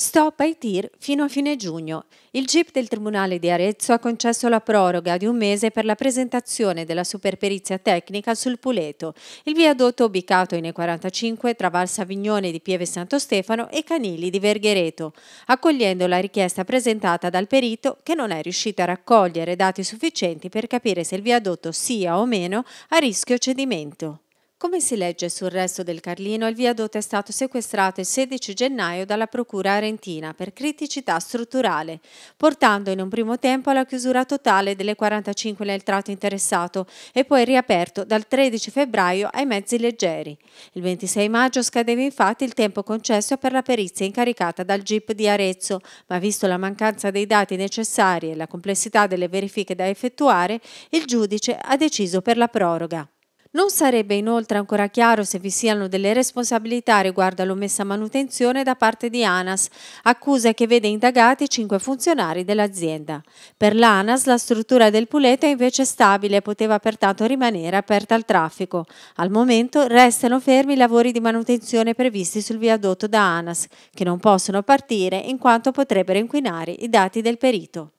Stop ai tir fino a fine giugno. Il GIP del Tribunale di Arezzo ha concesso la proroga di un mese per la presentazione della superperizia tecnica sul Puleto, il viadotto ubicato in E45 tra Val Savignone di Pieve Santo Stefano e Canili di Verghereto, accogliendo la richiesta presentata dal perito che non è riuscito a raccogliere dati sufficienti per capire se il viadotto sia o meno a rischio cedimento. Come si legge sul resto del Carlino, il viadotto è stato sequestrato il 16 gennaio dalla Procura Arentina per criticità strutturale, portando in un primo tempo alla chiusura totale delle 45 nel tratto interessato e poi riaperto dal 13 febbraio ai mezzi leggeri. Il 26 maggio scadeva infatti il tempo concesso per la perizia incaricata dal GIP di Arezzo, ma visto la mancanza dei dati necessari e la complessità delle verifiche da effettuare, il giudice ha deciso per la proroga. Non sarebbe inoltre ancora chiaro se vi siano delle responsabilità riguardo all'omessa manutenzione da parte di ANAS, accusa che vede indagati cinque funzionari dell'azienda. Per l'ANAS la struttura del Puleto è invece stabile e poteva pertanto rimanere aperta al traffico. Al momento restano fermi i lavori di manutenzione previsti sul viadotto da ANAS, che non possono partire in quanto potrebbero inquinare i dati del perito.